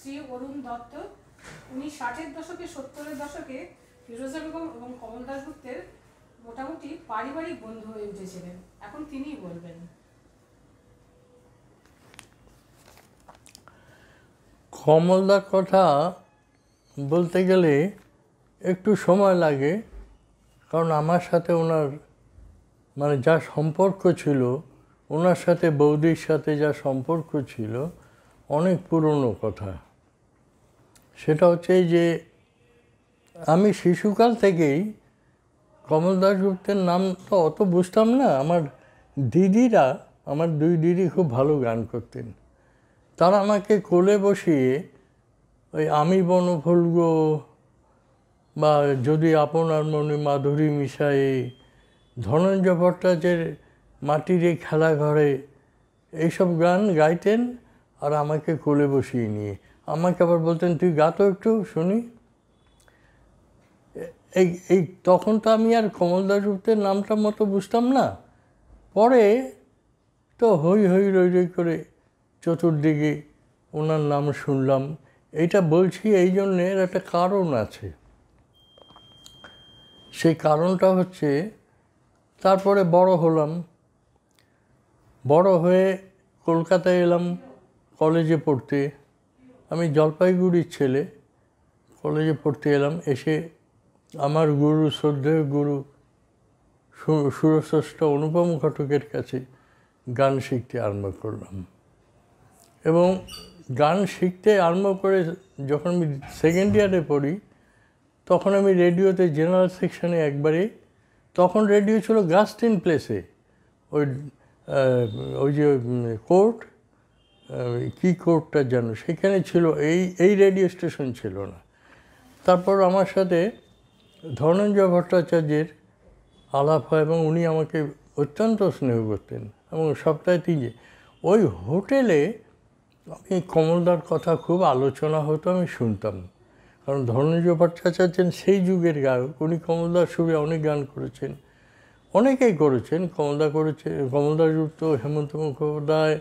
শ্রী অরুণ দত্ত উনি ষাটের দশকে সত্তরের দশকে ফিরোজা বেগম এবং কমল দাসগুপ্তের মোটামুটি পারিবারিক বন্ধু হয়ে উঠেছিলেন এখন তিনিই বলবেন কমলদার কথা বলতে গেলে একটু সময় লাগে কারণ আমার সাথে ওনার মানে যা সম্পর্ক ছিল ওনার সাথে বৌদির সাথে যা সম্পর্ক ছিল অনেক পুরনো কথা সেটা হচ্ছে যে আমি শিশুকাল থেকেই কমল দাসগুপ্তের নাম তো অত বুঝতাম না আমার দিদিরা আমার দুই দিদি খুব ভালো গান করতেন তারা আমাকে কোলে বসিয়ে ওই আমি বনফুলগ বা যদি আপনার মনে মাধুরী মিশাই ধনঞ্জয় ভট্টাচার্যের মাটির খেলা খেলাঘরে এইসব গান গাইতেন আর আমাকে কোলে বসিয়ে নিয়ে আমাকে আবার বলতেন তুই গাতো একটু শুনি এই এই তখন তো আমি আর কমলদাস গুপ্তের নামটা মতো বুঝতাম না পরে তো হই হই রই রই করে চতুর্দিকে ওনার নাম শুনলাম এটা বলছি এই জন্যে এর একটা কারণ আছে সেই কারণটা হচ্ছে তারপরে বড় হলাম বড় হয়ে কলকাতায় এলাম কলেজে পড়তে আমি জলপাইগুড়ির ছেলে কলেজে পড়তে এলাম এসে আমার গুরু শ্রদ্ধেয় গুরু সুরশ্রেষ্ঠ অনুপম ঘটকের কাছে গান শিখতে আরম্ভ করলাম এবং গান শিখতে আরম্ভ করে যখন আমি সেকেন্ড ইয়ারে পড়ি তখন আমি রেডিওতে জেনারেল সেকশনে একবারে তখন রেডিও ছিল গাস্টিন প্লেসে ওই ওই যে কোর্ট কী কোর্টটা যেন সেখানে ছিল এই এই রেডিও স্টেশন ছিল না তারপর আমার সাথে ধনঞ্জয় ভট্টাচার্যের আলাপ হয় এবং উনি আমাকে অত্যন্ত স্নেহ করতেন এবং সপ্তাহে তিন ওই হোটেলে আমি কমলদার কথা খুব আলোচনা হতো আমি শুনতাম কারণ ধনঞ্জয় ভট্টাচার্য সেই যুগের গায়ক উনি কমলদার সুরে অনেক গান করেছেন অনেকেই করেছেন কমলদা করেছে কমলদার যুক্ত হেমন্ত মুখোপাধ্যায়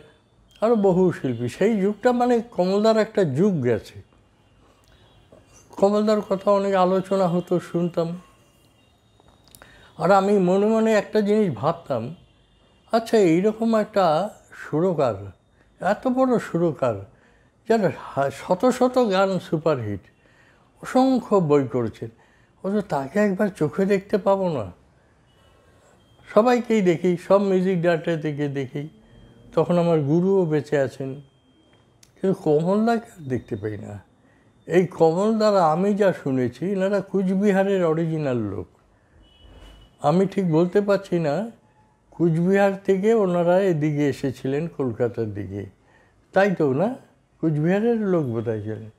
আরও বহু শিল্পী সেই যুগটা মানে কমলদার একটা যুগ গেছে কমলদার কথা অনেক আলোচনা হতো শুনতাম আর আমি মনে মনে একটা জিনিস ভাবতাম আচ্ছা এইরকম একটা সুরকার এত বড় সুরকার যেন শত শত গান সুপারহিট অসংখ্য বই করেছেন অথচ তাকে একবার চোখে দেখতে পাবো না সবাইকেই দেখি সব মিউজিক ডাটা থেকে দেখি তখন আমার গুরুও বেঁচে আছেন কিন্তু কমলদাকে দেখতে পাই না এই দ্বারা আমি যা শুনেছি এনারা কুচবিহারের অরিজিনাল লোক আমি ঠিক বলতে পারছি না কুচবিহার থেকে ওনারা এদিকে এসেছিলেন কলকাতার দিকে তাই তো না কুচবিহারের লোক বোধহয় ছিলেন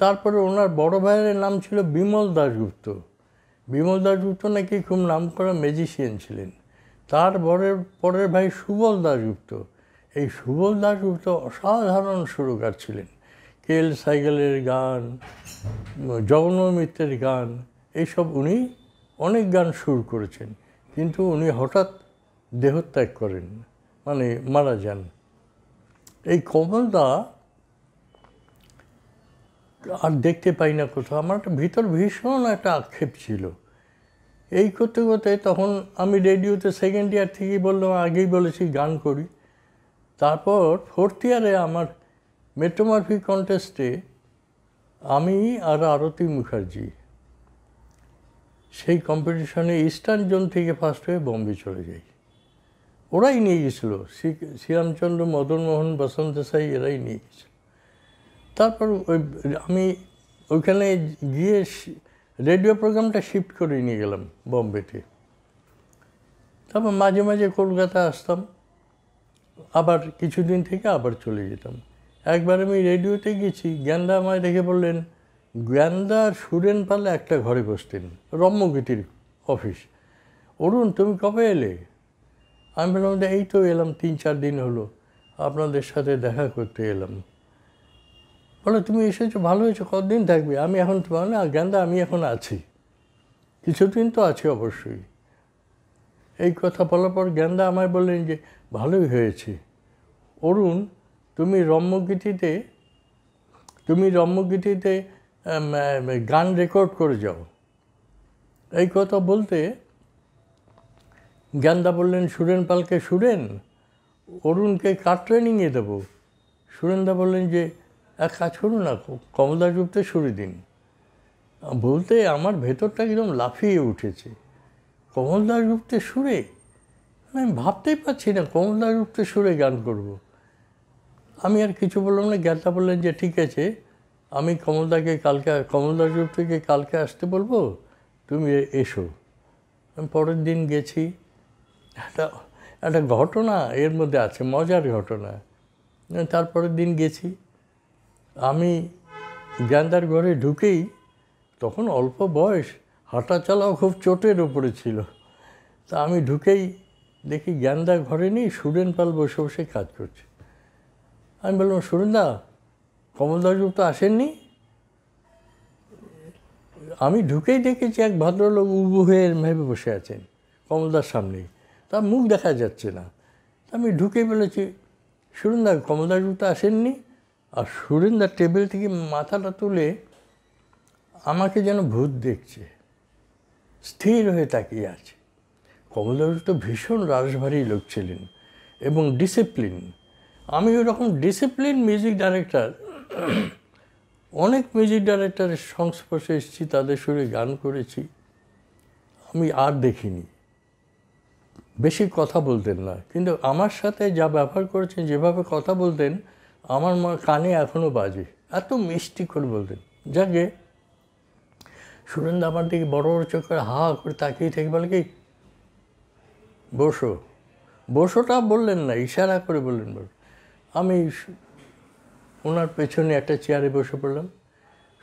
তারপরে ওনার বড় ভাইয়ের নাম ছিল বিমল দাশগুপ্ত বিমল দাসগুপ্ত নাকি খুব নাম করা ম্যাজিশিয়ান ছিলেন তার বরের পরের ভাই সুবল দাশগুপ্ত এই সুবোধ দাসগুপ্ত অসাধারণ সুরকার ছিলেন কেল সাইকেলের গান মিত্রের গান এইসব উনি অনেক গান সুর করেছেন কিন্তু উনি হঠাৎ দেহত্যাগ করেন মানে মারা যান এই কমলদা আর দেখতে পাই না কোথাও আমার একটা ভিতর ভীষণ একটা আক্ষেপ ছিল এই করতে করতে তখন আমি রেডিওতে সেকেন্ড ইয়ার থেকেই বললাম আগেই বলেছি গান করি তারপর ফোর্থ ইয়ারে আমার মেট্রোমার্ফি কন্টেস্টে আমি আর আরতি মুখার্জি সেই কম্পিটিশনে ইস্টার্ন জোন থেকে ফার্স্ট হয়ে বম্বে চলে যাই ওরাই নিয়ে গেছিল শ্রীরামচন্দ্র মদনমোহন বসন্ত দেশাই এরাই নিয়ে গেছিল তারপর ওই আমি ওইখানে গিয়ে রেডিও প্রোগ্রামটা শিফট করে নিয়ে গেলাম বম্বেতে তারপর মাঝে মাঝে কলকাতা আসতাম আবার কিছুদিন থেকে আবার চলে যেতাম একবার আমি রেডিওতে গেছি জ্ঞানদা আমায় দেখে বললেন জ্ঞানদা সুরেন পালে একটা ঘরে বসতেন রম্যগীতির অফিস অরুণ তুমি কবে এলে আমি বললাম যে এই তো এলাম তিন চার দিন হলো আপনাদের সাথে দেখা করতে এলাম বলো তুমি এসেছো ভালো হয়েছো কতদিন থাকবে আমি এখন তোমার না জ্ঞানদা আমি এখন আছি কিছুদিন তো আছি অবশ্যই এই কথা বলার পর জ্ঞানদা আমায় বললেন যে ভালোই হয়েছে অরুণ তুমি রম্যগীতিতে তুমি রম্যগীতিতে গান রেকর্ড করে যাও এই কথা বলতে জ্ঞানদা বললেন সুরেন পালকে সুরেন অরুণকে কার ট্রেনিংয়ে দেবো সুরেনদা বললেন যে এক কাজ করুন না কমলা যুক্তে সুরে দিন বলতে আমার ভেতরটা একদম লাফিয়ে উঠেছে কমলদাস গুপ্তের সুরে আমি ভাবতেই পারছি না কমলদার উঠতে সুরে গান করব। আমি আর কিছু বললাম না জ্ঞানটা বললেন যে ঠিক আছে আমি কমলদাকে কালকে কমলদার রূপ থেকে কালকে আসতে বলবো তুমি এসো আমি পরের দিন গেছি একটা একটা ঘটনা এর মধ্যে আছে মজার ঘটনা তারপরের দিন গেছি আমি জ্ঞানদার ঘরে ঢুকেই তখন অল্প বয়স হাঁটা চালাও খুব চোটের ওপরে ছিল তা আমি ঢুকেই দেখি জ্ঞানদা ঘরে নেই সুরেন পাল বসে বসে কাজ করছে আমি বললাম সুরেনদা কমলদাসবাবু তো আসেননি আমি ঢুকেই দেখেছি এক ভদ্রলোক উবু হয়ে ভেবে বসে আছেন কমলদার সামনেই তার মুখ দেখা যাচ্ছে না আমি ঢুকে বলেছি সুরেন্দা কমলদাসবাবু তো আসেননি আর সুরেনদার টেবিল থেকে মাথাটা তুলে আমাকে যেন ভূত দেখছে স্থির হয়ে তাকিয়ে আছে কমলদেব তো ভীষণ রাজভারী লোক ছিলেন এবং ডিসিপ্লিন আমি ওরকম ডিসিপ্লিন মিউজিক ডাইরেক্টর অনেক মিউজিক ডাইরেক্টরের সংস্পর্শে এসেছি তাদের সুরে গান করেছি আমি আর দেখিনি বেশি কথা বলতেন না কিন্তু আমার সাথে যা ব্যবহার করেছেন যেভাবে কথা বলতেন আমার মা কানে এখনও বাজে এত মিষ্টি করে বলতেন যাকে সুরেন্দ্র আমার দিকে বড় বড় চোখ করে হা করে তাকিয়ে থেকে বলে কি বসো বসোটা বললেন না ইশারা করে বললেন বসো আমি ওনার পেছনে একটা চেয়ারে বসে পড়লাম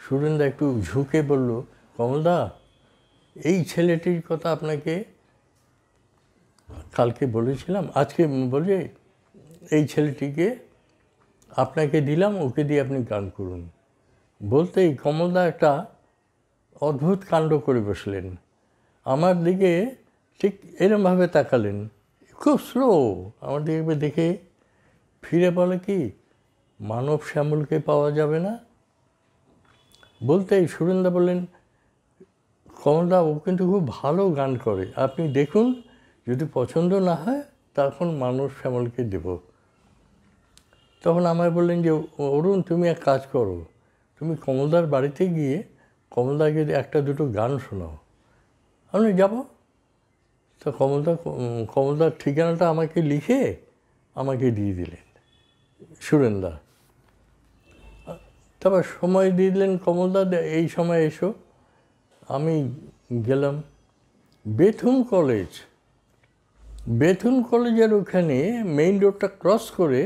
সুরেন্দা একটু ঝুঁকে বলল কমলদা এই ছেলেটির কথা আপনাকে কালকে বলেছিলাম আজকে বলে এই ছেলেটিকে আপনাকে দিলাম ওকে দিয়ে আপনি গান করুন বলতে এই কমলদা একটা অদ্ভুত কাণ্ড করে বসলেন আমার দিকে ঠিক এরমভাবে তাকালেন খুব স্লো আমাদেরকে দেখে ফিরে বলে কি মানব শ্যামলকে পাওয়া যাবে না বলতেই সুরেন্দা বললেন কমলদা ও কিন্তু খুব ভালো গান করে আপনি দেখুন যদি পছন্দ না হয় তখন মানব শ্যামলকে দেব তখন আমায় বললেন যে অরুণ তুমি এক কাজ করো তুমি কমলদার বাড়িতে গিয়ে কমলদাকে একটা দুটো গান শোনাও আমি যাবো তো কমলদা কমলদার ঠিকানাটা আমাকে লিখে আমাকে দিয়ে দিলেন সুরেন্দা তারপর সময় দিয়ে দিলেন কমলদা এই সময় এসো আমি গেলাম বেথুন কলেজ বেথুন কলেজের ওখানে মেইন রোডটা ক্রস করে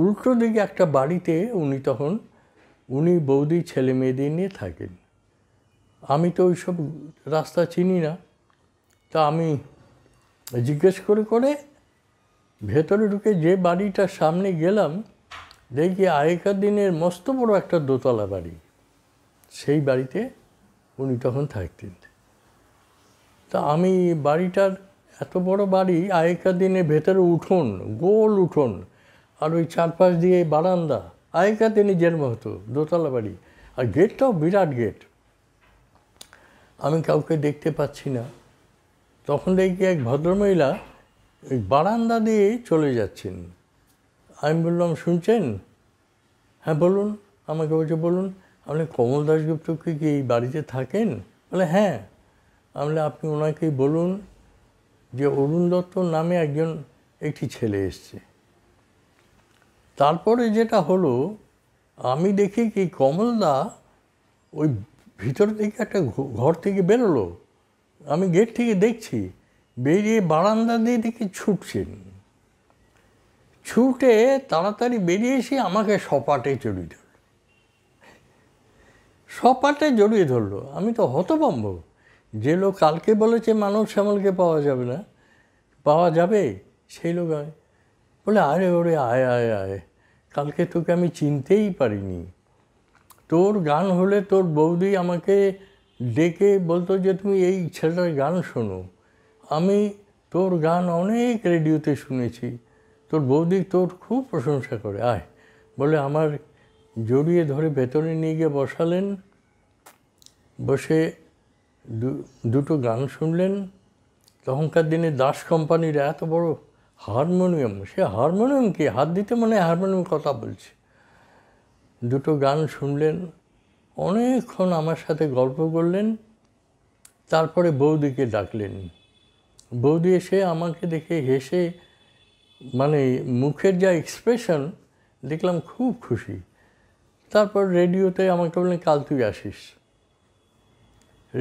উল্টো দিকে একটা বাড়িতে উনি তখন উনি বৌদি ছেলে মেয়েদের নিয়ে থাকেন আমি তো ওইসব রাস্তা চিনি না তা আমি জিজ্ঞেস করে করে ভেতরে ঢুকে যে বাড়িটার সামনে গেলাম দেখি আগেকার দিনের মস্ত বড় একটা দোতলা বাড়ি সেই বাড়িতে উনি তখন থাকতেন তা আমি বাড়িটার এত বড় বাড়ি আগেকার দিনে ভেতরে উঠোন গোল উঠোন আর ওই চারপাশ দিয়ে বারান্দা আগেকার দিনে জন্ম হতো দোতলা বাড়ি আর গেটটাও বিরাট গেট আমি কাউকে দেখতে পাচ্ছি না তখন দেখি এক ভদ্রমহিলা ওই বারান্দা দিয়ে চলে যাচ্ছেন আমি বললাম শুনছেন হ্যাঁ বলুন আমাকে বলছে বলুন আপনি কমল দাসগুপ্ত কি কি এই বাড়িতে থাকেন বলে হ্যাঁ আমলে আপনি ওনাকেই বলুন যে অরুণ দত্ত নামে একজন একটি ছেলে এসছে তারপরে যেটা হলো আমি দেখি কি কমলদা ওই ভিতর থেকে একটা ঘর থেকে বেরোলো আমি গেট থেকে দেখছি বেরিয়ে বারান্দা দিয়ে দেখি ছুটছেন ছুটে তাড়াতাড়ি বেরিয়ে এসে আমাকে সপাটে জড়িয়ে ধরল সপাটে জড়িয়ে ধরলো আমি তো হতভম্ব যে লোক কালকে বলেছে মানব শ্যামলকে পাওয়া যাবে না পাওয়া যাবে সেই লোক আমি বলে আরে ওরে আয় আয় আয় কালকে তোকে আমি চিনতেই পারিনি তোর গান হলে তোর বৌদি আমাকে ডেকে বলতো যে তুমি এই ছেলেটার গান শোনো আমি তোর গান অনেক রেডিওতে শুনেছি তোর বৌদি তোর খুব প্রশংসা করে আয় বলে আমার জড়িয়ে ধরে ভেতরে নিয়ে গিয়ে বসালেন বসে দুটো গান শুনলেন তখনকার দিনে দাস কোম্পানির এত বড় হারমোনিয়াম সে হারমোনিয়াম কি হাত দিতে মানে হারমোনিয়াম কথা বলছে দুটো গান শুনলেন অনেকক্ষণ আমার সাথে গল্প করলেন তারপরে বৌদিকে ডাকলেন বৌদি এসে আমাকে দেখে হেসে মানে মুখের যা এক্সপ্রেশন দেখলাম খুব খুশি তারপর রেডিওতে আমাকে বললেন কাল তুই আসিস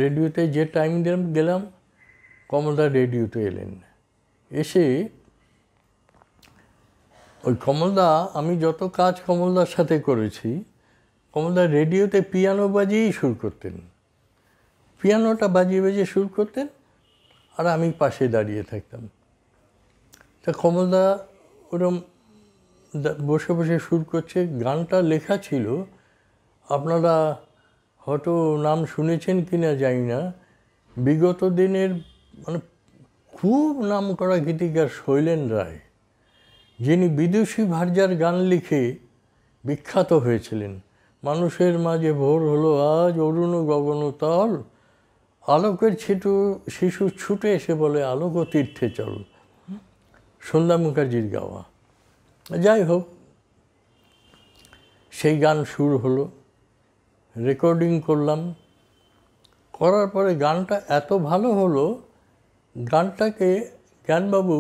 রেডিওতে যে টাইম দিলাম গেলাম কমলদা রেডিওতে এলেন এসে ওই কমলদা আমি যত কাজ কমলদার সাথে করেছি কমলদা রেডিওতে পিয়ানো বাজিয়েই শুরু করতেন পিয়ানোটা বাজিয়ে বাজিয়ে শুরু করতেন আর আমি পাশে দাঁড়িয়ে থাকতাম তা কমলদা ওরম বসে বসে শুরু করছে গানটা লেখা ছিল আপনারা হয়তো নাম শুনেছেন কি না জানি না বিগত দিনের মানে খুব নাম করা গীতিকার শৈলেন রায় যিনি বিদুষী ভার্যার গান লিখে বিখ্যাত হয়েছিলেন মানুষের মাঝে ভোর হলো আজ অরুণ গগনতল আলোকের ছিটু শিশু ছুটে এসে বলে আলোক তীর্থে চল সন্ধ্যা মুখার্জির গাওয়া যাই হোক সেই গান সুর হলো রেকর্ডিং করলাম করার পরে গানটা এত ভালো হলো গানটাকে জ্ঞানবাবু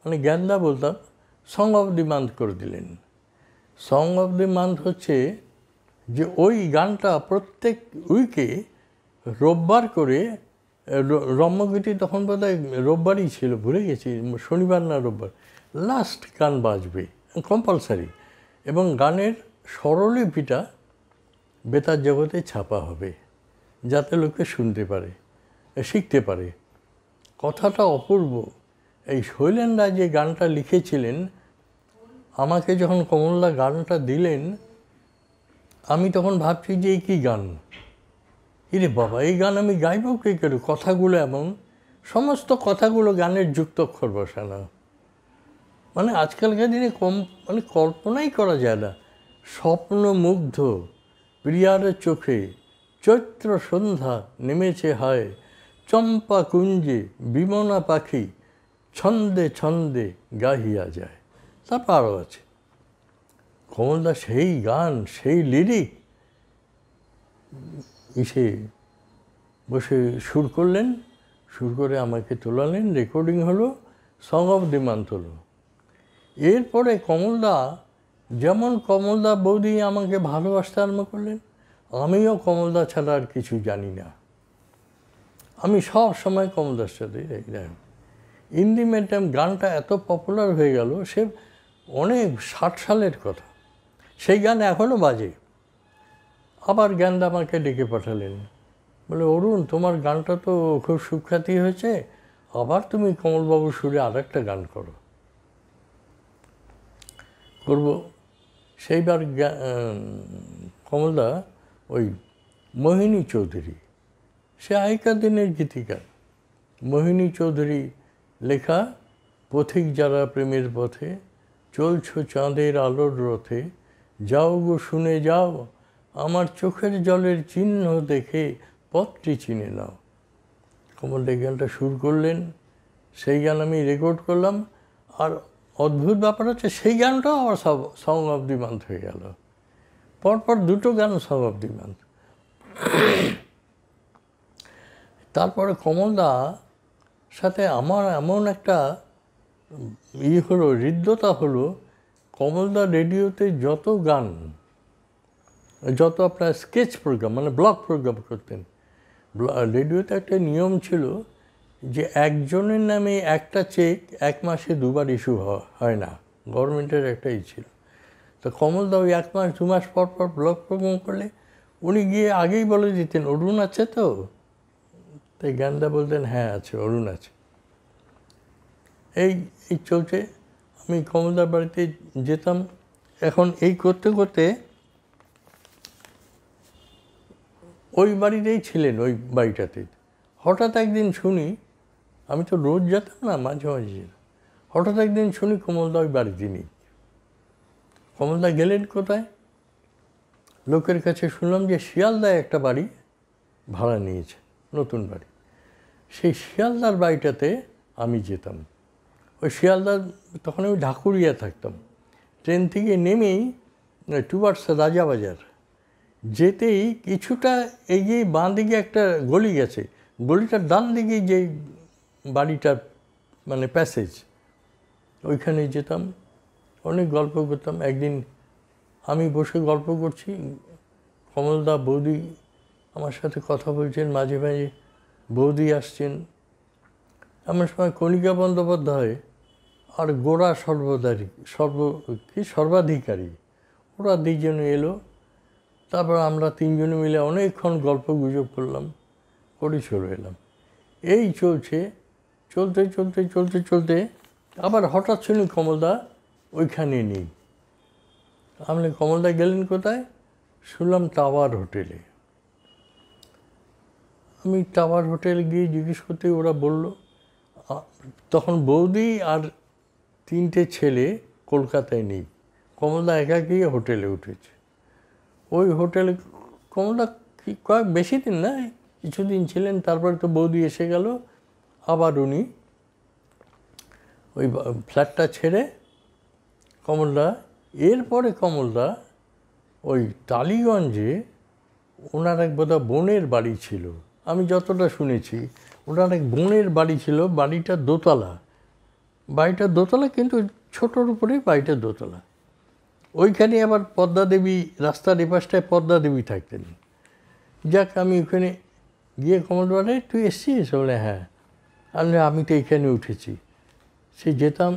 মানে জ্ঞানদা বলতাম সং অফ দি মান্থ করে দিলেন সং অফ দি মান্থ হচ্ছে যে ওই গানটা প্রত্যেক উইকে রোববার করে রম্যগীতি তখন বোধহয় রোববারই ছিল ভুলে গেছি শনিবার না রোববার লাস্ট গান বাজবে কম্পালসারি এবং গানের স্বরলিপিটা বেতার জগতে ছাপা হবে যাতে লোকে শুনতে পারে শিখতে পারে কথাটা অপূর্ব এই শৈলেনরা যে গানটা লিখেছিলেন আমাকে যখন কমলদা গানটা দিলেন আমি তখন ভাবছি যে এই কী গান এরে বাবা এই গান আমি গাইব কী করে কথাগুলো এমন সমস্ত কথাগুলো গানের যুক্তক্ষর না মানে আজকালকার দিনে কম মানে কল্পনাই করা যায় না স্বপ্নমুগ্ধ প্রিয়ার চোখে চৈত্র সন্ধ্যা নেমেছে হয় চম্পা কুঞ্জে বিমনা পাখি ছন্দে ছন্দে গাহিয়া যায় তারপর আরও আছে কমলদা সেই গান সেই লিরিক এসে বসে সুর করলেন সুর করে আমাকে তোলালেন রেকর্ডিং হলো সং অফ মান্থ হলো এরপরে কমলদা যেমন কমলদা বৌদি আমাকে ভালোবাসতে আরম্ভ করলেন আমিও কমলদা ছাড়া আর কিছু জানি না আমি সব সময় কমলদার সাথেই দেখি ইন্দি মেটাম গানটা এত পপুলার হয়ে গেল সে অনেক ষাট সালের কথা সেই গান এখনও বাজে আবার জ্ঞানদামাকে ডেকে পাঠালেন বলে অরুণ তোমার গানটা তো খুব সুখ্যাতি হয়েছে আবার তুমি কমলবাবুর সুরে আর একটা গান করো করব সেইবার কমলদা ওই মোহিনী চৌধুরী সে আগেকার দিনের গীতিকার মোহিনী চৌধুরী লেখা পথিক যারা প্রেমের পথে চলছ চাঁদের আলোর রথে যাও গো শুনে যাও আমার চোখের জলের চিহ্ন দেখে পথটি চিনে নাও কমল গানটা সুর করলেন সেই গান আমি রেকর্ড করলাম আর অদ্ভুত ব্যাপার হচ্ছে সেই গানটাও আমার সং অফ দি মান্থ হয়ে গেল পরপর দুটো গান সং অফ দি মান্থ তারপরে কমলদা সাথে আমার এমন একটা ই ইয়ে হলো হৃদ্যতা হলো কমলদা রেডিওতে যত গান যত আপনার স্কেচ প্রোগ্রাম মানে ব্লগ প্রোগ্রাম করতেন রেডিওতে একটা নিয়ম ছিল যে একজনের নামে একটা চেক এক মাসে দুবার ইস্যু হয় না গভর্নমেন্টের একটাই ছিল তো কমলদা ওই এক মাস দু মাস পর পর ব্লগ প্রোগ্রাম করলে উনি গিয়ে আগেই বলে দিতেন অরুণ আছে তো তাই গান্দা বলতেন হ্যাঁ আছে অরুণ আছে এই এই চলছে আমি কমলদার বাড়িতে যেতাম এখন এই করতে করতে ওই বাড়িতেই ছিলেন ওই বাড়িটাতে হঠাৎ একদিন শুনি আমি তো রোজ যেতাম না মাঝে মাঝে হঠাৎ একদিন শুনি কমলদা ওই বাড়িতে নেই কমলদা গেলেন কোথায় লোকের কাছে শুনলাম যে শিয়ালদায় একটা বাড়ি ভাড়া নিয়েছে নতুন বাড়ি সেই শিয়ালদার বাড়িটাতে আমি যেতাম ওই শিয়ালদার তখন আমি ঢাকুরিয়া থাকতাম ট্রেন থেকে নেমেই টুবার্স রাজাবাজার যেতেই কিছুটা এগিয়ে বাঁ দিকে একটা গলি গেছে গলিটার ডান দিকে যে বাড়িটার মানে প্যাসেজ ওইখানে যেতাম অনেক গল্প করতাম একদিন আমি বসে গল্প করছি কমলদা বৌদি আমার সাথে কথা বলছেন মাঝে মাঝে বৌদি আসছেন আমার সময় কণিকা বন্দ্যোপাধ্যায় আর গোড়া সর্বদারি সর্ব কি সর্বাধিকারী ওরা দুইজনে এলো তারপর আমরা তিনজনে মিলে অনেকক্ষণ গল্প গুজব করলাম করে চলে এলাম এই চলছে চলতে চলতে চলতে চলতে আবার হঠাৎ শুনি কমলদা ওইখানে নেই আপনি কমলদা গেলেন কোথায় শুনলাম টাওয়ার হোটেলে আমি টাওয়ার হোটেলে গিয়ে জিজ্ঞেস করতে ওরা বলল তখন বৌদি আর তিনটে ছেলে কলকাতায় নেই কমলদা একা গিয়ে হোটেলে উঠেছে ওই হোটেলে কমলদা কি কয়েক বেশি দিন না কিছুদিন ছিলেন তারপরে তো বৌদি এসে গেল আবার উনি ওই ফ্ল্যাটটা ছেড়ে কমলদা এরপরে কমলদা ওই টালিগঞ্জে ওনার এক বোধহয় বোনের বাড়ি ছিল আমি যতটা শুনেছি ওনার এক বোনের বাড়ি ছিল বাড়িটা দোতলা বাড়িটা দোতলা কিন্তু ছোটোর উপরেই বাড়িটা দোতলা ওইখানে আবার পদ্মা দেবী রাস্তার এপাশটায় পদ্মা দেবী থাকতেন যাক আমি ওখানে গিয়ে বলে তুই এসছিস বলে হ্যাঁ আমি আমি তো এখানে উঠেছি সে যেতাম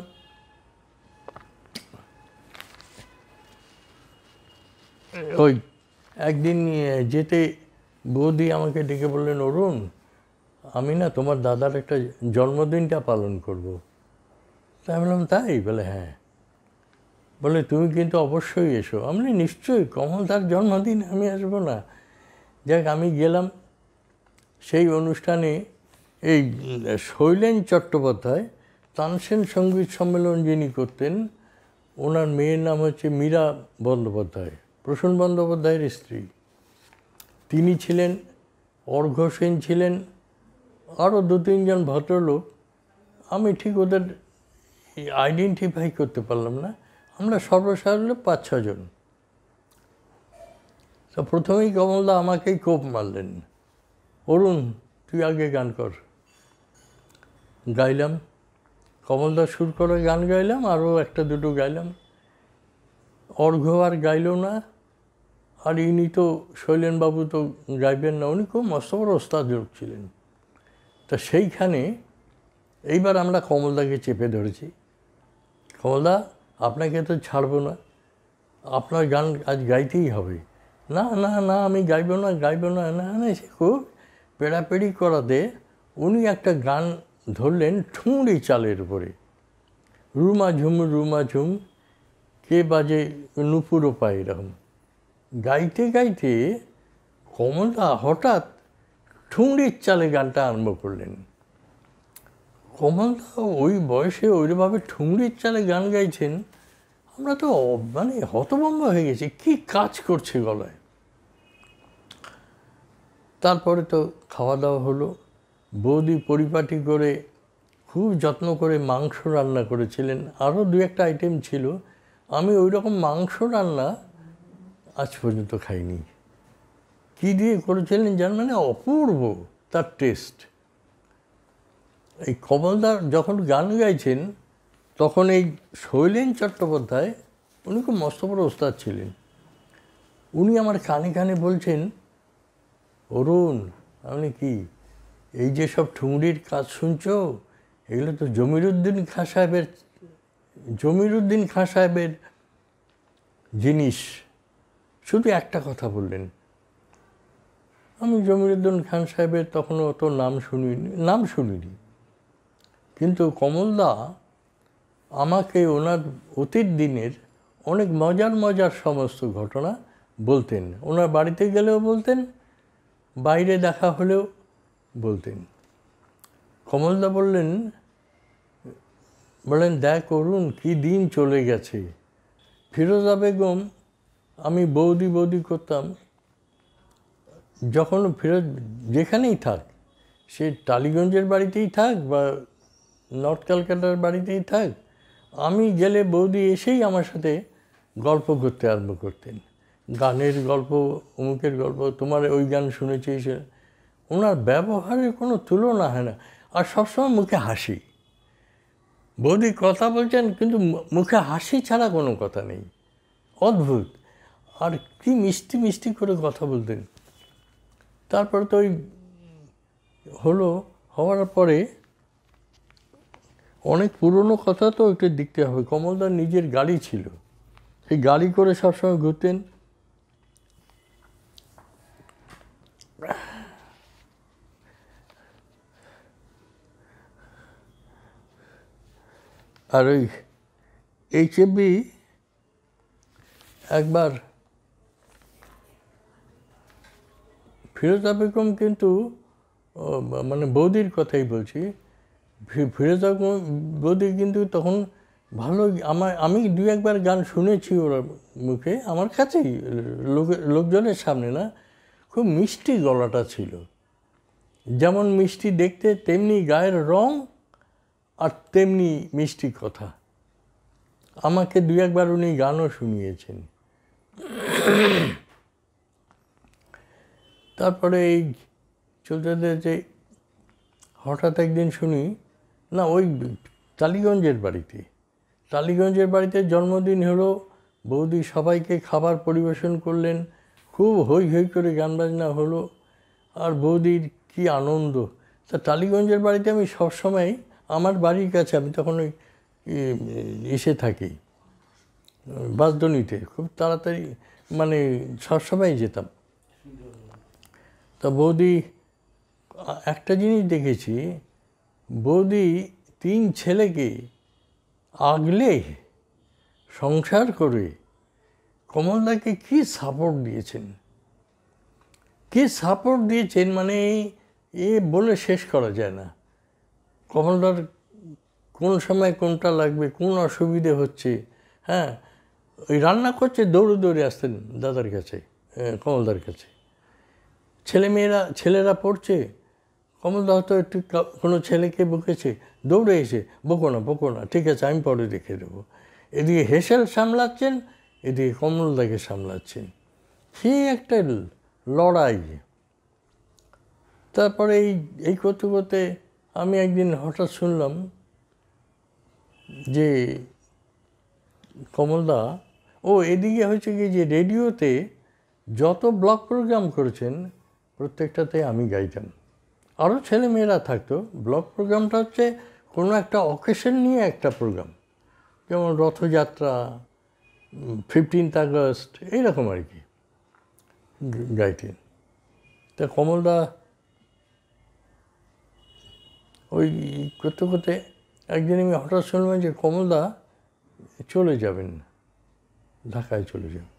ওই একদিন যেতে বৌদি আমাকে ডেকে বললেন অরুণ আমি না তোমার দাদার একটা জন্মদিনটা পালন করবো তা আমি বললাম তাই বলে হ্যাঁ বলে তুমি কিন্তু অবশ্যই এসো আমি নিশ্চয়ই কমল তার জন্মদিন আমি আসবো না যাক আমি গেলাম সেই অনুষ্ঠানে এই শৈলেন চট্টোপাধ্যায় তানসেন সঙ্গীত সম্মেলন যিনি করতেন ওনার মেয়ের নাম হচ্ছে মীরা বন্দ্যোপাধ্যায় প্রসূন বন্দ্যোপাধ্যায়ের স্ত্রী তিনি ছিলেন অর্ঘ্য সেন ছিলেন আরও দু তিনজন ভদ্রলোক আমি ঠিক ওদের আইডেন্টিফাই করতে পারলাম না আমরা সর্বসাধারণ পাঁচ ছজন তো প্রথমেই কমলদা আমাকেই কোপ মারলেন অরুণ তুই আগে গান কর গাইলাম কমলদা সুর করে গান গাইলাম আরও একটা দুটো গাইলাম অর্ঘ্য আর গাইল না আর ইনি তো শৈলেনবাবু তো গাইবেন না উনি খুব মস্ত বড় ওস্তাদ লোক ছিলেন তা সেইখানে এইবার আমরা কমলদাকে চেপে ধরেছি সদা আপনাকে তো ছাড়বো না আপনার গান আজ গাইতেই হবে না না না আমি গাইবো না গাইব না না না সে খুব পেড়াপেড়ি করাতে উনি একটা গান ধরলেন ঠুমড়ি চালের উপরে রুমা ঝুম রুমা ঝুম কে বাজে নুপুরো পায় এরকম গাইতে গাইতে কমলদা হঠাৎ ঠুমড়ির চালে গানটা আরম্ভ করলেন কমলদা ওই বয়সে ওইভাবে ঠুংরির চালে গান গাইছেন আমরা তো মানে হতভম্ব হয়ে গেছি কি কাজ করছে গলায় তারপরে তো খাওয়া দাওয়া হলো বৌদি পরিপাটি করে খুব যত্ন করে মাংস রান্না করেছিলেন আরও দু একটা আইটেম ছিল আমি ওই রকম মাংস রান্না আজ পর্যন্ত খাইনি কী দিয়ে করেছিলেন যার মানে অপূর্ব তার টেস্ট এই কমলদার যখন গান গাইছেন তখন এই শৈলেন চট্টোপাধ্যায় উনি খুব মস্ত বড় ওস্তাদ ছিলেন উনি আমার কানে কানে বলছেন অরুণ আপনি কি এই যে সব ঠুংরির কাজ শুনছ এগুলো তো জমিরুদ্দিন খাঁ সাহেবের জমিরুদ্দিন খাঁ সাহেবের জিনিস শুধু একটা কথা বললেন আমি জমিরুদ্দিন খান সাহেবের তখনও অত নাম শুনিনি নাম শুনিনি কিন্তু কমলদা আমাকে ওনার অতীত দিনের অনেক মজার মজার সমস্ত ঘটনা বলতেন ওনার বাড়িতে গেলেও বলতেন বাইরে দেখা হলেও বলতেন কমলদা বললেন বলেন দেখ করুন কী দিন চলে গেছে ফিরোজা বেগম আমি বৌদি বৌদি করতাম যখন ফিরোজ যেখানেই থাক সে টালিগঞ্জের বাড়িতেই থাক বা নর্থ ক্যালকাটার বাড়িতেই থাক আমি গেলে বৌদি এসেই আমার সাথে গল্প করতে আরম্ভ করতেন গানের গল্প অমুকের গল্প তোমার ওই গান শুনেছিস ওনার ব্যবহারের কোনো তুলনা হয় না আর সবসময় মুখে হাসি বৌদি কথা বলছেন কিন্তু মুখে হাসি ছাড়া কোনো কথা নেই অদ্ভুত আর কি মিষ্টি মিষ্টি করে কথা বলতেন তারপরে তো ওই হলো হওয়ার পরে অনেক পুরনো কথা তো একটু দেখতে হবে কমলদার নিজের গাড়ি ছিল সেই গাড়ি করে সবসময় ঘুরতেন আর ওই এইচএবি একবার ফিরোজা বেগম কিন্তু মানে বৌদির কথাই বলছি ফিরে যাওয়ার বোধে কিন্তু তখন ভালো আমার আমি দু একবার গান শুনেছি ওরা মুখে আমার কাছেই লোকজনের সামনে না খুব মিষ্টি গলাটা ছিল যেমন মিষ্টি দেখতে তেমনি গায়ের রং আর তেমনি মিষ্টি কথা আমাকে দু একবার উনি গানও শুনিয়েছেন তারপরে এই চলতে যে হঠাৎ একদিন শুনি না ওই টালিগঞ্জের বাড়িতে টালিগঞ্জের বাড়িতে জন্মদিন হলো বৌদি সবাইকে খাবার পরিবেশন করলেন খুব হই হই করে গান বাজনা হলো আর বৌদির কি আনন্দ তা টালিগঞ্জের বাড়িতে আমি সবসময় আমার বাড়ির কাছে আমি তখন ওই এসে থাকি বাসদনীতে খুব তাড়াতাড়ি মানে সবসময় যেতাম তা বৌদি একটা জিনিস দেখেছি বৌদি তিন ছেলেকে আগলে সংসার করে কমলদাকে কি সাপোর্ট দিয়েছেন কি সাপোর্ট দিয়েছেন মানে এ বলে শেষ করা যায় না কমলদার কোন সময় কোনটা লাগবে কোন অসুবিধে হচ্ছে হ্যাঁ ওই রান্না করছে দৌড়ে দৌড়ে আসতেন দাদার কাছে কমলদার কাছে ছেলেমেয়েরা ছেলেরা পড়ছে কমল দাও তো একটু কোনো ছেলেকে বকেছে দৌড়ে এসে বকো না বকো না ঠিক আছে আমি পরে রেখে দেবো এদিকে হেসেল সামলাচ্ছেন এদিকে কমলদাকে সামলাচ্ছেন সে একটা লড়াই তারপরে এই এই করতে করতে আমি একদিন হঠাৎ শুনলাম যে কমলদা ও এদিকে হয়েছে কি যে রেডিওতে যত ব্লগ প্রোগ্রাম করেছেন প্রত্যেকটাতে আমি গাইতাম আরও ছেলেমেয়েরা থাকতো ব্লক প্রোগ্রামটা হচ্ছে কোনো একটা অকেশন নিয়ে একটা প্রোগ্রাম যেমন রথযাত্রা ফিফটিন্থ আগস্ট এইরকম আর কি গাইতেন তা কমলদা ওই করতে করতে একদিন আমি হঠাৎ শুনলাম যে কমলদা চলে যাবেন ঢাকায় চলে যাবেন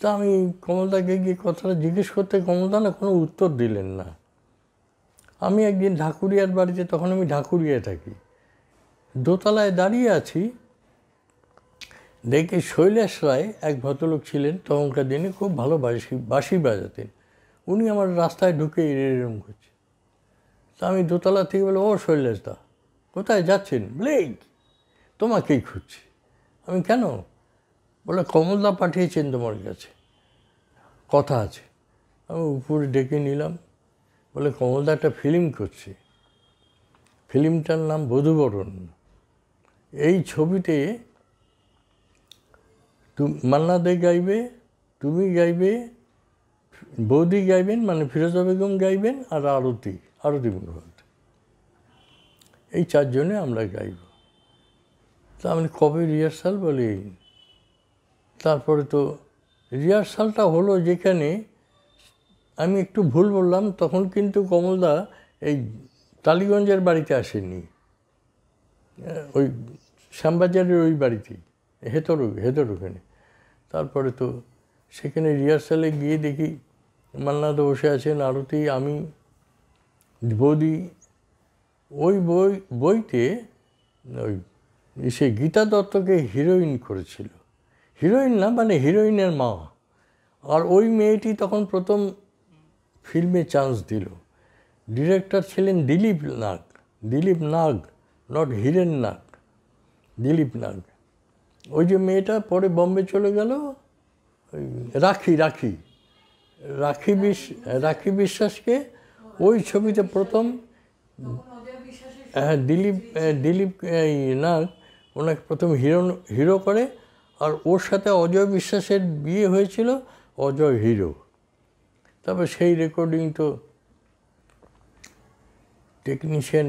তা আমি কমলদাকে গিয়ে কথাটা জিজ্ঞেস করতে কমলদা না কোনো উত্তর দিলেন না আমি একদিন ঢাকুরিয়ার বাড়িতে তখন আমি ঢাকুরিয়ায় থাকি দোতলায় দাঁড়িয়ে আছি দেখি শৈলেশ রায় এক ভদ্রলোক ছিলেন তখনকার দিনে খুব ভালো বাসি বাসি বাজাতেন উনি আমার রাস্তায় ঢুকে এরম করছে তা আমি দোতলা থেকে বলে ও দা কোথায় যাচ্ছেন বলে তোমাকেই খুঁজছি আমি কেন বলে কমলদা পাঠিয়েছেন তোমার কাছে কথা আছে আমি উপরে ডেকে নিলাম বলে কমলদা একটা ফিল্ম করছে ফিল্মটার নাম বধুবরণ এই ছবিতে মান্না দে গাইবে তুমি গাইবে বৌদি গাইবেন মানে ফিরোজা বেগম গাইবেন আর আরতি আরতি মুখোপাধ্যায় এই চারজনে আমরা গাইব তা আমি মানে কবে রিহার্সাল বলি তারপরে তো রিহার্সালটা হলো যেখানে আমি একটু ভুল বললাম তখন কিন্তু কমলদা এই টালিগঞ্জের বাড়িতে আসেনি ওই শ্যামবাজারের ওই বাড়িতেই হেতর হেতর ওখানে তারপরে তো সেখানে রিহার্সালে গিয়ে দেখি মান্নাদ বসে আছেন আরতি আমি বৌদি ওই বই বইতে ওই সে গীতা দত্তকে হিরোইন করেছিল হিরোইন না মানে হিরোইনের মা আর ওই মেয়েটি তখন প্রথম ফিল্মে চান্স দিল ডিরেক্টর ছিলেন দিলীপ নাগ দিলীপ নাগ নট হিরেন নাগ দিলীপ নাগ ওই যে মেয়েটা পরে বম্বে চলে গেল রাখি রাখি রাখি বিশ রাখি বিশ্বাসকে ওই ছবিতে প্রথম হ্যাঁ দিলীপ হ্যাঁ, দিলীপ নাগ ওনাকে প্রথম হিরো হিরো করে আর ওর সাথে অজয় বিশ্বাসের বিয়ে হয়েছিল অজয় হিরো তবে সেই রেকর্ডিং তো টেকনিশিয়ান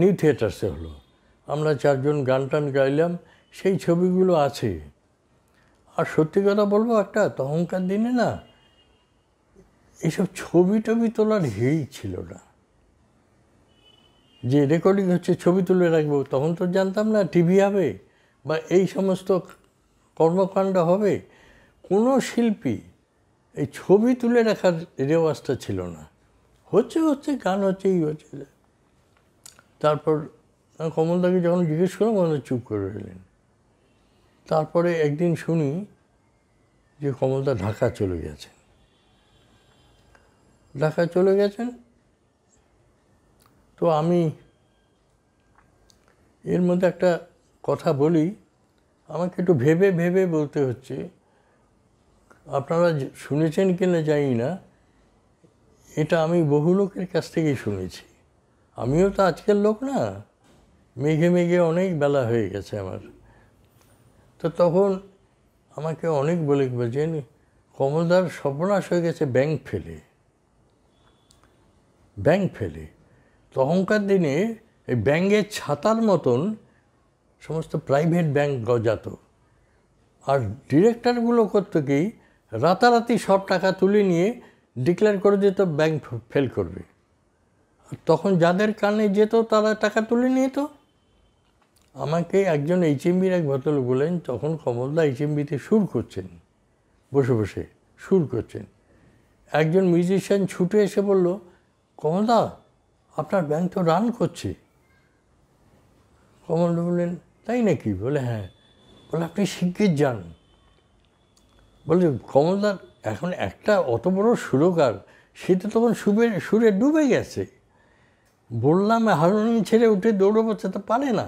নিউ থিয়েটার্সে হলো আমরা চারজন গান টান গাইলাম সেই ছবিগুলো আছে আর সত্যি কথা বলবো একটা তখনকার দিনে না এইসব ছবি টবি তোলার হেই ছিল না যে রেকর্ডিং হচ্ছে ছবি তুলে রাখবো তখন তো জানতাম না টিভি হবে বা এই সমস্ত কর্মকাণ্ড হবে কোনো শিল্পী এই ছবি তুলে রাখার রেওয়াজটা ছিল না হচ্ছে হচ্ছে গান হচ্ছে এই হচ্ছে তারপর কমলদাকে যখন জিজ্ঞেস করলাম মনে চুপ করে রইলেন তারপরে একদিন শুনি যে কমলদা ঢাকা চলে গেছেন ঢাকা চলে গেছেন তো আমি এর মধ্যে একটা কথা বলি আমাকে একটু ভেবে ভেবে বলতে হচ্ছে আপনারা শুনেছেন কি না জানি না এটা আমি বহু লোকের কাছ থেকেই শুনেছি আমিও তো আজকের লোক না মেঘে মেঘে অনেক বেলা হয়ে গেছে আমার তো তখন আমাকে অনেক বলে বলছেন কমলদার সর্বনাশ হয়ে গেছে ব্যাংক ফেলে ব্যাংক ফেলে তখনকার দিনে এই ব্যাঙ্গের ছাতার মতন সমস্ত প্রাইভেট ব্যাংক গজাত আর ডিরেক্টরগুলো করতো কি রাতারাতি সব টাকা তুলে নিয়ে ডিক্লেয়ার করে দিত ব্যাংক ফেল করবে তখন যাদের কানে যেত তারা টাকা তুলে নিয়ে তো আমাকে একজন এইচএমবির এক ভদ্রলোক বলেন তখন কমলদা এইচএমবিতে সুর করছেন বসে বসে সুর করছেন একজন মিউজিশিয়ান ছুটে এসে বলল কমলদা আপনার ব্যাংক তো রান করছে কমলদা বললেন তাই নাকি বলে হ্যাঁ বলে আপনি শিগগির যান বলে কমলদার এখন একটা অত বড় সুরকার সে তো তখন সুবে সুরে ডুবে গেছে বললাম হারমোনিয়াম ছেড়ে উঠে দৌড়োবাচ্ছে তো পারে না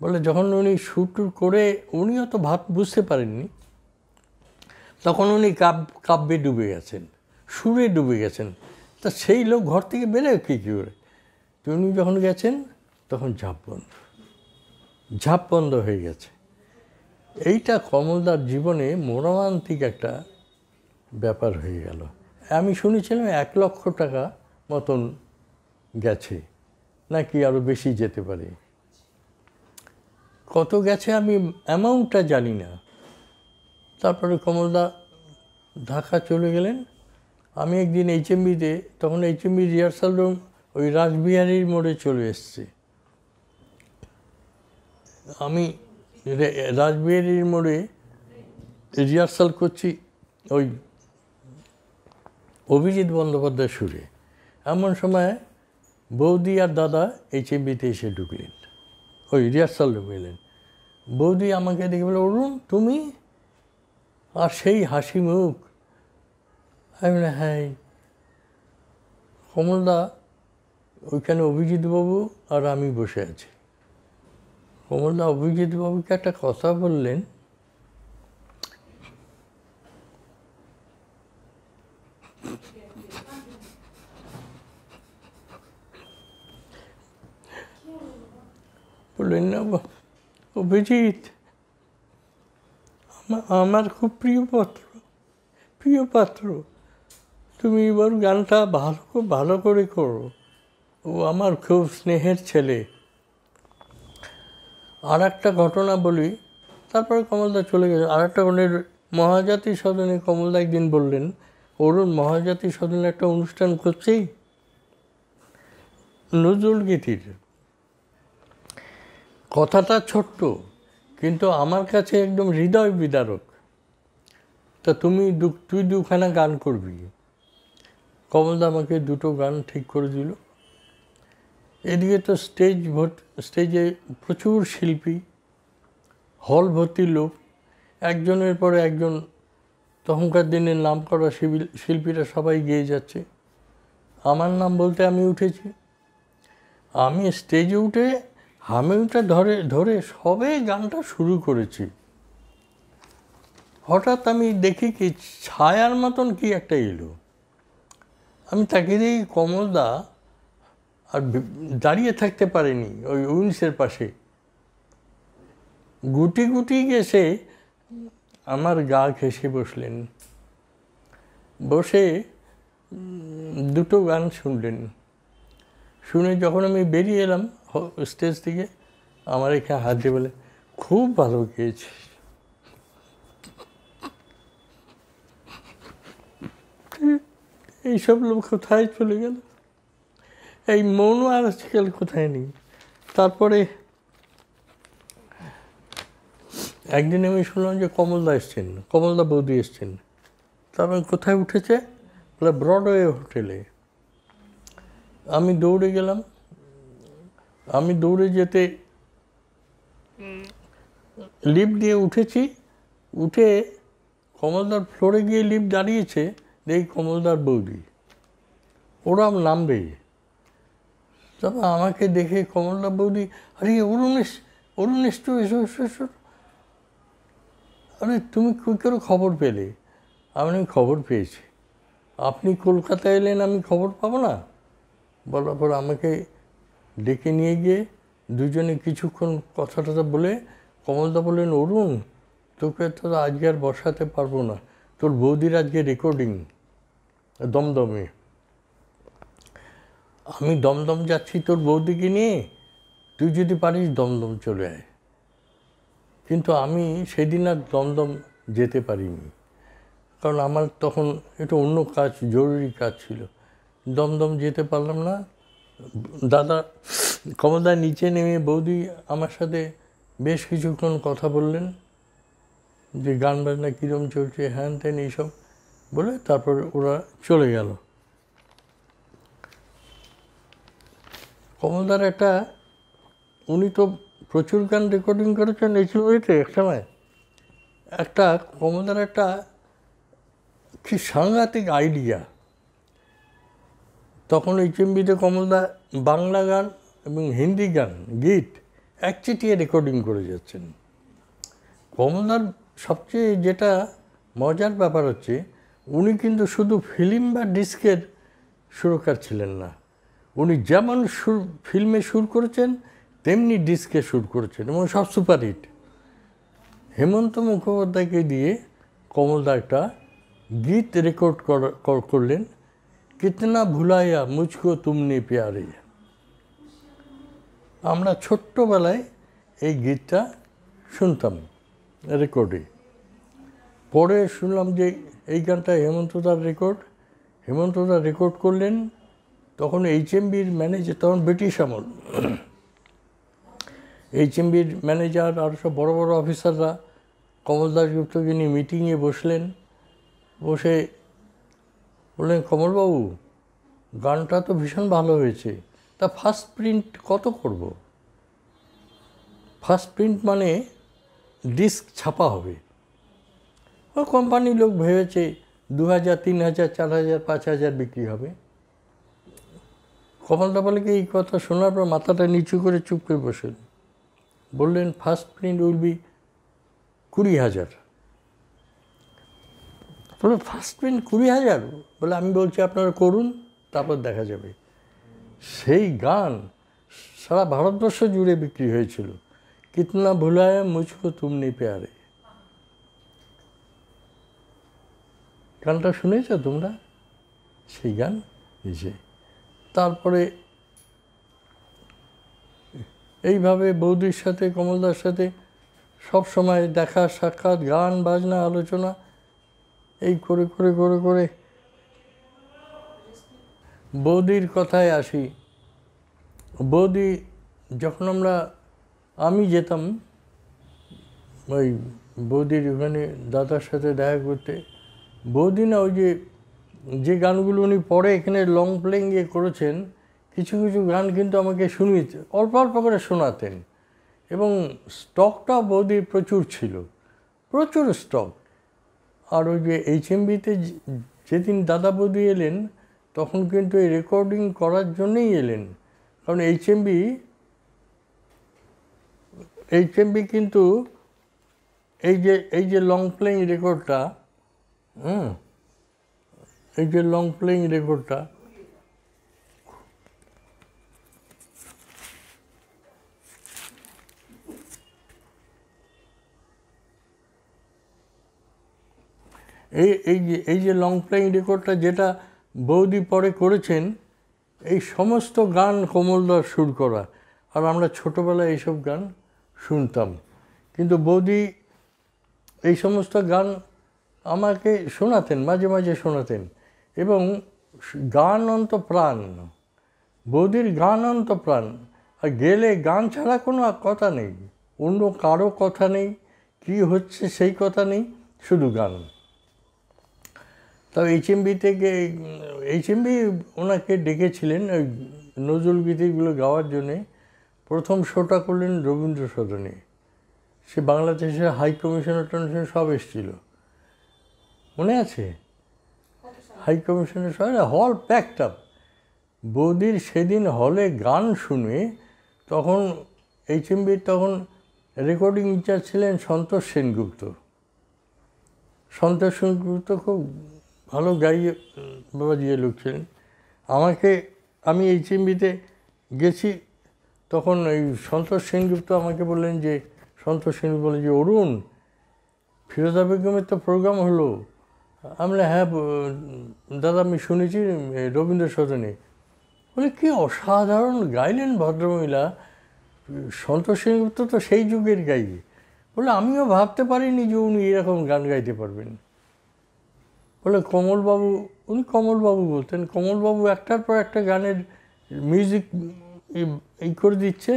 বলে যখন উনি সুর টুর করে উনিও তো ভাব বুঝতে পারেননি তখন উনি কাব্য কাব্যে ডুবে গেছেন সুরে ডুবে গেছেন তা সেই লোক ঘর থেকে বেরে কী কী করে তো উনি যখন গেছেন তখন ঝাঁপ বন্ধ ঝাঁপ বন্ধ হয়ে গেছে এইটা কমলদার জীবনে মনোমান্তিক একটা ব্যাপার হয়ে গেল আমি শুনেছিলাম এক লক্ষ টাকা মতন গেছে নাকি আরও বেশি যেতে পারে কত গেছে আমি অ্যামাউন্টটা জানি না তারপরে কমলদা ঢাকা চলে গেলেন আমি একদিন এইচএমবিতে তখন এইচএমবি রিহার্সাল রুম ওই রাসবিহারীর মোড়ে চলে এসছে আমি রাজবিহারীর মোড়ে রিহার্সাল করছি ওই অভিজিৎ বন্দ্যোপাধ্যায় সুরে এমন সময় বৌদি আর দাদা এই চেম্বিতে এসে ঢুকলেন ওই রিহার্সাল ঢুকলেন বৌদি আমাকে দেখে বলে অরুণ তুমি আর সেই হাসি মুখ আমি বলে হ্যাঁ কমলদা ওইখানে অভিজিৎবাবু আর আমি বসে আছি অভিজিৎ অভিজিৎবাবুকে একটা কথা বললেন বললেন না অভিজিৎ আমার খুব প্রিয় পাত্র প্রিয় পাত্র তুমি এবার গানটা ভালো ভালো করে করো ও আমার খুব স্নেহের ছেলে আর একটা ঘটনা বলি তারপরে কমলদা চলে গেছে আর একটা ঘটনা মহাজাতি সদনে কমলদা একদিন বললেন অরুণ মহাজাতি সদনে একটা অনুষ্ঠান করছি নজরুল গীতির কথাটা ছোট্ট কিন্তু আমার কাছে একদম হৃদয় বিদারক তা তুমি তুই দুখানা গান করবি কমলদা আমাকে দুটো গান ঠিক করে দিল এদিকে তো স্টেজ স্টেজে প্রচুর শিল্পী হল ভর্তি লোক একজনের পরে একজন তখনকার দিনের নাম করা শিল্পীরা সবাই গিয়ে যাচ্ছে আমার নাম বলতে আমি উঠেছি আমি স্টেজে উঠে হামিউটা ধরে ধরে সবে গানটা শুরু করেছি হঠাৎ আমি দেখি কি ছায়ার মতন কি একটা এলো আমি তাকে দেখি কমলদা আর দাঁড়িয়ে থাকতে পারেনি ওই উইন্সের পাশে গুটি গুটি গেছে আমার গা ঘেসে বসলেন বসে দুটো গান শুনলেন শুনে যখন আমি বেরিয়ে এলাম স্টেজ থেকে আমার এখানে হাত দিয়ে বলে খুব ভালো গিয়েছে এইসব লোক কোথায় চলে গেল এই মৌন আর আজকাল কোথায় নেই তারপরে একদিন আমি শুনলাম যে কমলদা এসছেন কমলদা বৌদি এসছেন তারপরে কোথায় উঠেছে বলে ব্রডওয়ে হোটেলে আমি দৌড়ে গেলাম আমি দৌড়ে যেতে লিফ্ট দিয়ে উঠেছি উঠে কমলদার ফ্লোরে গিয়ে লিফ্ট দাঁড়িয়েছে দেখি কমলদার বৌদি ওরা নামবেই তারপর আমাকে দেখে কমলদা বৌদি আরে অরুণেশ অরুণেশ তো এসো এসো এসো আরে তুমি কী করে খবর পেলে আমি খবর পেয়েছি আপনি কলকাতা এলেন আমি খবর পাবো না বলার পর আমাকে ডেকে নিয়ে গিয়ে দুজনে কিছুক্ষণ কথা টথা বলে কমলদা বললেন অরুণ তোকে তো আজকে আর বসাতে পারবো না তোর বৌদির আজকে রেকর্ডিং দমদমে আমি দমদম যাচ্ছি তোর বৌদিকে নিয়ে তুই যদি পারিস দমদম চলে আয় কিন্তু আমি সেদিন আর দমদম যেতে পারিনি কারণ আমার তখন একটু অন্য কাজ জরুরি কাজ ছিল দমদম যেতে পারলাম না দাদা কমদা নিচে নেমে বৌদি আমার সাথে বেশ কিছুক্ষণ কথা বললেন যে গান বাজনা কীরম চলছে হ্যান ত্যান এইসব বলে তারপর ওরা চলে গেল কমলদার একটা উনি তো প্রচুর গান রেকর্ডিং করেছেন এই ছবিতে এক সময় একটা কমলদার একটা কি সাংঘাতিক আইডিয়া তখন চিম্বিতে কমলদা বাংলা গান এবং হিন্দি গান গীত একচেটিয়ে রেকর্ডিং করে যাচ্ছেন কমলদার সবচেয়ে যেটা মজার ব্যাপার হচ্ছে উনি কিন্তু শুধু ফিল্ম বা ডিস্কের সুরকার ছিলেন না উনি যেমন সুর ফিল্মে সুর করেছেন তেমনি ডিস্কে সুর করেছেন এবং সব সুপারহিট হেমন্ত মুখোপাধ্যায়কে দিয়ে কমলদা একটা গীত রেকর্ড করলেন কিতনা ভুলাইয়া মুচকো তুমনি পেয়ারে আমরা ছোট্টবেলায় এই গীতটা শুনতাম রেকর্ডে পরে শুনলাম যে এই গানটা হেমন্তদার রেকর্ড হেমন্তদা রেকর্ড করলেন তখন এইচএমবির ম্যানেজার তখন ব্রিটিশ আমল এইচএমবির ম্যানেজার আর সব বড় বড় অফিসাররা কমল দাসগুপ্ত যিনি মিটিংয়ে বসলেন বসে বললেন কমলবাবু গানটা তো ভীষণ ভালো হয়েছে তা ফার্স্ট প্রিন্ট কত করব ফার্স্ট প্রিন্ট মানে ডিস্ক ছাপা হবে কোম্পানির লোক ভেবেছে দু হাজার তিন হাজার চার হাজার পাঁচ হাজার বিক্রি হবে কপালদা এই কথা শোনার পর মাথাটা নিচু করে চুপ করে বসেন বললেন ফার্স্ট প্রিন্ট উইল বি কুড়ি হাজার বলে ফার্স্ট প্রিন্ট কুড়ি হাজার বলে আমি বলছি আপনারা করুন তারপর দেখা যাবে সেই গান সারা ভারতবর্ষ জুড়ে বিক্রি হয়েছিল কিতনা ভুলায় মুঝকো তুমনি পেয়ারে গানটা শুনেছ তোমরা সেই গান এই যে তারপরে এইভাবে বৌদির সাথে কমলদার সাথে সব সময় দেখা সাক্ষাৎ গান বাজনা আলোচনা এই করে করে করে করে বৌদির কথায় আসি বৌদি যখন আমরা আমি যেতাম ওই বৌদির ওখানে দাদার সাথে দেখা করতে বৌদি না ওই যে যে গানগুলো উনি পরে এখানে লং প্লেইং ইয়ে করেছেন কিছু কিছু গান কিন্তু আমাকে শুনিয়ে অল্প অল্প করে শোনাতেন এবং স্টকটা বৌদির প্রচুর ছিল প্রচুর স্টক আর ওই যে এইচএমবিতে যেদিন দাদা বৌদি এলেন তখন কিন্তু এই রেকর্ডিং করার জন্যেই এলেন কারণ এইচএমবি এইচএমবি কিন্তু এই যে এই যে লং প্লেইং রেকর্ডটা হুম এই যে লং প্লেইং রেকর্ডটা এই এই যে এই যে লং প্লেইং রেকর্ডটা যেটা বৌদি পরে করেছেন এই সমস্ত গান কমলদার সুর করা আর আমরা ছোটোবেলায় এইসব গান শুনতাম কিন্তু বৌদি এই সমস্ত গান আমাকে শোনাতেন মাঝে মাঝে শোনাতেন এবং গান অন্ত প্রাণ বৌদির গান অন্ত প্রাণ আর গেলে গান ছাড়া কোনো কথা নেই অন্য কারো কথা নেই কি হচ্ছে সেই কথা নেই শুধু গান তবে এইচএমবি থেকে এইচএমবি ওনাকে ডেকেছিলেন ওই নজরুল গীতিগুলো গাওয়ার জন্যে প্রথম শোটা করলেন রবীন্দ্র সদনে সে বাংলাদেশের হাই কমিশনার টমিশন সব এসেছিল মনে আছে হাই কমিশনের সঙ্গে হল প্যাকড আপ বৌদির সেদিন হলে গান শুনে তখন এইচএমবির তখন রেকর্ডিং ইনচার্জ ছিলেন সন্তোষ সেনগুপ্ত সন্তোষ সেনগুপ্ত খুব ভালো গাইয়ে বাজিয়ে লোক ছিলেন আমাকে আমি এইচএমবিতে গেছি তখন এই সন্তোষ সেনগুপ্ত আমাকে বললেন যে সন্তোষ সেনগুপ্ত বলেন যে অরুণ ফিরোজা বেগমের তো প্রোগ্রাম হলো আমরা হ্যাঁ দাদা আমি শুনেছি রবীন্দ্র সদনে বলে কি অসাধারণ গাইলেন ভদ্রমহিলা সন্তোষ সেনগুপ্ত তো সেই যুগের গাইবে বলে আমিও ভাবতে পারিনি যে উনি এরকম গান গাইতে পারবেন বলে কমলবাবু উনি কমলবাবু বলতেন কমলবাবু একটার পর একটা গানের মিউজিক এই করে দিচ্ছে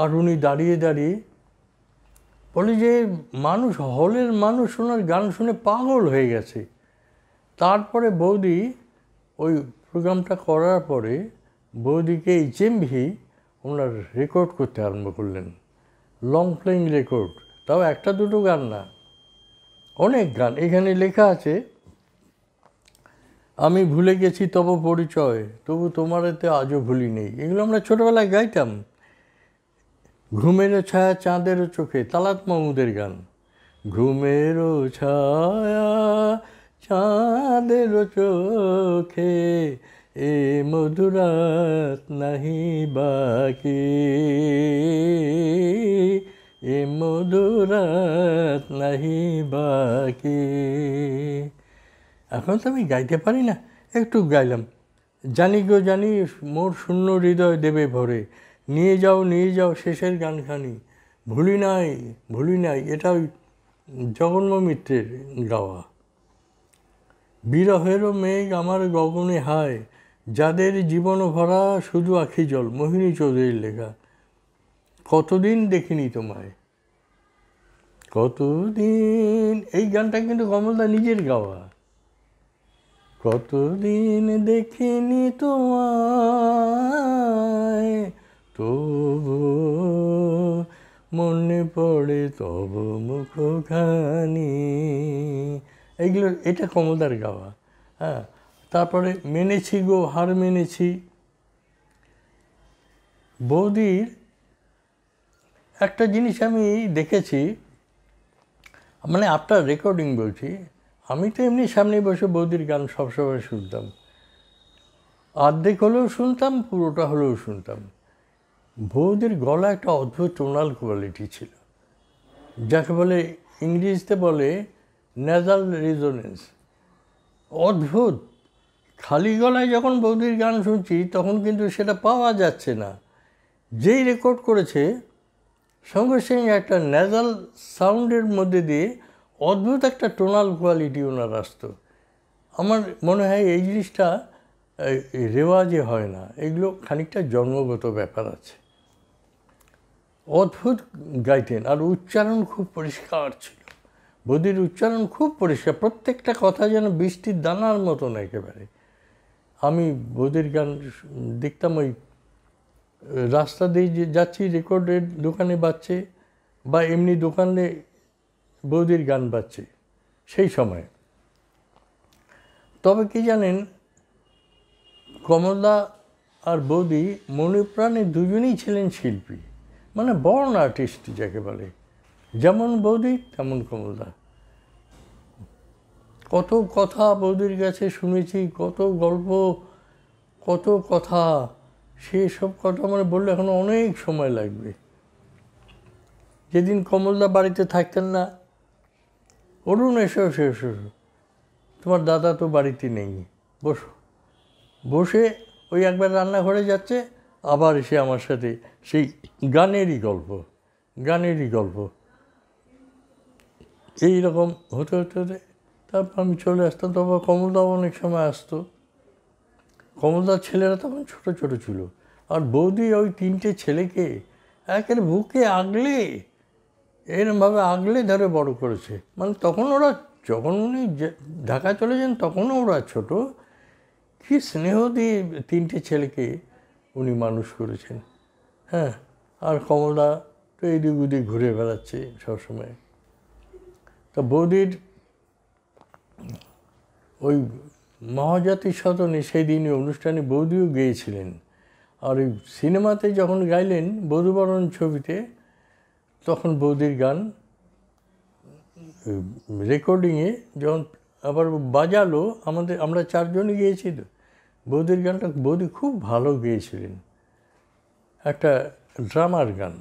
আর উনি দাঁড়িয়ে দাঁড়িয়ে বলে যে মানুষ হলের মানুষ ওনার গান শুনে পাগল হয়ে গেছে তারপরে বৌদি ওই প্রোগ্রামটা করার পরে বৌদিকে এই চেম্বি ওনার রেকর্ড করতে আরম্ভ করলেন লং প্লেইং রেকর্ড তাও একটা দুটো গান না অনেক গান এখানে লেখা আছে আমি ভুলে গেছি তব পরিচয় তবু তোমার এতে আজও ভুলি নেই এগুলো আমরা ছোটোবেলায় গাইতাম ঘুমের ছায়া চাঁদের চোখে তালাত মামুদের গান ঘুমের ছায়া চাঁদের চোখে এ মধুরাত নাহি বাকি এ মধুরাত নাহি বাকি এখন তো আমি গাইতে পারি না একটু গাইলাম জানি গো জানি মোর শূন্য হৃদয় দেবে ভরে নিয়ে যাও নিয়ে যাও শেষের গানখানি ভুলি নাই ভুলি নাই এটা ওই জগন্ম মিত্রের গাওয়া বিরহেরও মেঘ আমার গগনে হায় যাদের জীবন ভরা শুধু আখি জল মোহিনী চৌধুরীর লেখা কতদিন দেখিনি তোমায় কতদিন এই গানটা কিন্তু কমলদা নিজের গাওয়া কতদিন দেখিনি তোমায় তবু মনে পড়ে তব মুখখানি এইগুলো এটা কমলদার গাওয়া হ্যাঁ তারপরে মেনেছি গো হার মেনেছি বৌদির একটা জিনিস আমি দেখেছি মানে আপনার রেকর্ডিং বলছি আমি তো এমনি সামনে বসে বৌদির গান সবসময় শুনতাম অর্ধেক হলেও শুনতাম পুরোটা হলেও শুনতাম বৌদির গলা একটা অদ্ভুত টোনাল কোয়ালিটি ছিল যাকে বলে ইংরেজিতে বলে ন্যাজাল রেজোনেন্স অদ্ভুত খালি গলায় যখন বৌদির গান শুনছি তখন কিন্তু সেটা পাওয়া যাচ্ছে না যেই রেকর্ড করেছে সঙ্গে সঙ্গে একটা ন্যাজাল সাউন্ডের মধ্যে দিয়ে অদ্ভুত একটা টোনাল কোয়ালিটি ওনার আসত আমার মনে হয় এই জিনিসটা রেওয়াজে হয় না এগুলো খানিকটা জন্মগত ব্যাপার আছে অদ্ভুত গাইতেন আর উচ্চারণ খুব পরিষ্কার ছিল বদির উচ্চারণ খুব পরিষ্কার প্রত্যেকটা কথা যেন বৃষ্টির দানার মতন একেবারে আমি বদির গান দেখতাম ওই রাস্তা দিয়ে যে যাচ্ছি রেকর্ডের দোকানে বাজছে বা এমনি দোকানে বৌদির গান বাজছে সেই সময় তবে কি জানেন কমলা আর বৌদি মনে প্রাণে দুজনেই ছিলেন শিল্পী মানে বর্ণ আর্টিস্ট যাকে বলে যেমন বৌদি তেমন কমলদা কত কথা বৌদির কাছে শুনেছি কত গল্প কত কথা সেসব কথা মানে বললে এখন অনেক সময় লাগবে যেদিন কমলদা বাড়িতে থাকতেন না অরুণ এসো এসো এসো তোমার দাদা তো বাড়িতে নেই বসো বসে ওই একবার রান্নাঘরে যাচ্ছে আবার এসে আমার সাথে সেই গানেরই গল্প গানেরই গল্প এই রকম হতে হতে হতে তারপর আমি চলে আসতাম তারপর কমলদাও অনেক সময় আসতো কমলদার ছেলেরা তখন ছোট ছোট ছিল আর বৌদি ওই তিনটে ছেলেকে একের বুকে আগলে এরমভাবে আগলে ধরে বড় করেছে মানে তখন ওরা যখন উনি ঢাকা চলে যান তখনও ওরা ছোট কী স্নেহ দিয়ে তিনটে ছেলেকে উনি মানুষ করেছেন হ্যাঁ আর কমলা তো এদিক ওদিক ঘুরে বেড়াচ্ছে সবসময় তা বৌদির ওই মহাজাতি সদনে সেই দিনে অনুষ্ঠানে বৌদিও গেয়েছিলেন আর ওই সিনেমাতে যখন গাইলেন বধুবরণ ছবিতে তখন বৌদির গান রেকর্ডিংয়ে যখন আবার বাজালো আমাদের আমরা চারজনই তো বৌদির গানটা বৌদি খুব ভালো গেয়েছিলেন একটা ড্রামার গান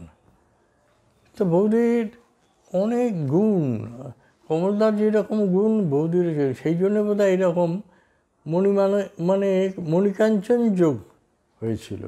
তো বৌদির অনেক গুণ কমলদার যেরকম গুণ বৌদির সেই জন্য বোধহয় এরকম মণি মানে মানে মণিকাঞ্চন যোগ হয়েছিল